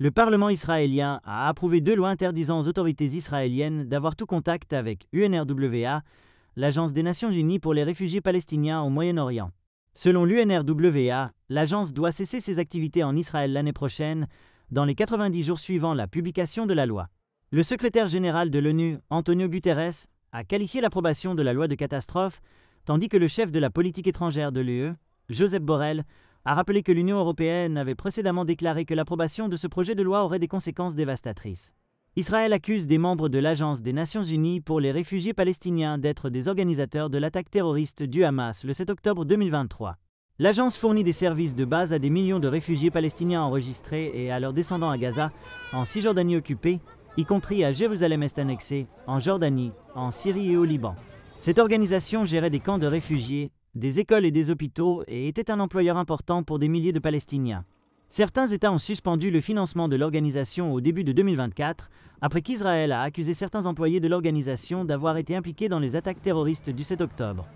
le Parlement israélien a approuvé deux lois interdisant aux autorités israéliennes d'avoir tout contact avec UNRWA, l'Agence des Nations Unies pour les réfugiés palestiniens au Moyen-Orient. Selon l'UNRWA, l'agence doit cesser ses activités en Israël l'année prochaine, dans les 90 jours suivant la publication de la loi. Le secrétaire général de l'ONU, Antonio Guterres, a qualifié l'approbation de la loi de catastrophe, tandis que le chef de la politique étrangère de l'UE, Joseph Borrell, a rappelé que l'Union européenne avait précédemment déclaré que l'approbation de ce projet de loi aurait des conséquences dévastatrices. Israël accuse des membres de l'Agence des Nations Unies pour les réfugiés palestiniens d'être des organisateurs de l'attaque terroriste du Hamas le 7 octobre 2023. L'agence fournit des services de base à des millions de réfugiés palestiniens enregistrés et à leurs descendants à Gaza, en Cisjordanie occupée, y compris à Jérusalem-Est annexée, en Jordanie, en Syrie et au Liban. Cette organisation gérait des camps de réfugiés des écoles et des hôpitaux et était un employeur important pour des milliers de Palestiniens. Certains États ont suspendu le financement de l'organisation au début de 2024, après qu'Israël a accusé certains employés de l'organisation d'avoir été impliqués dans les attaques terroristes du 7 octobre.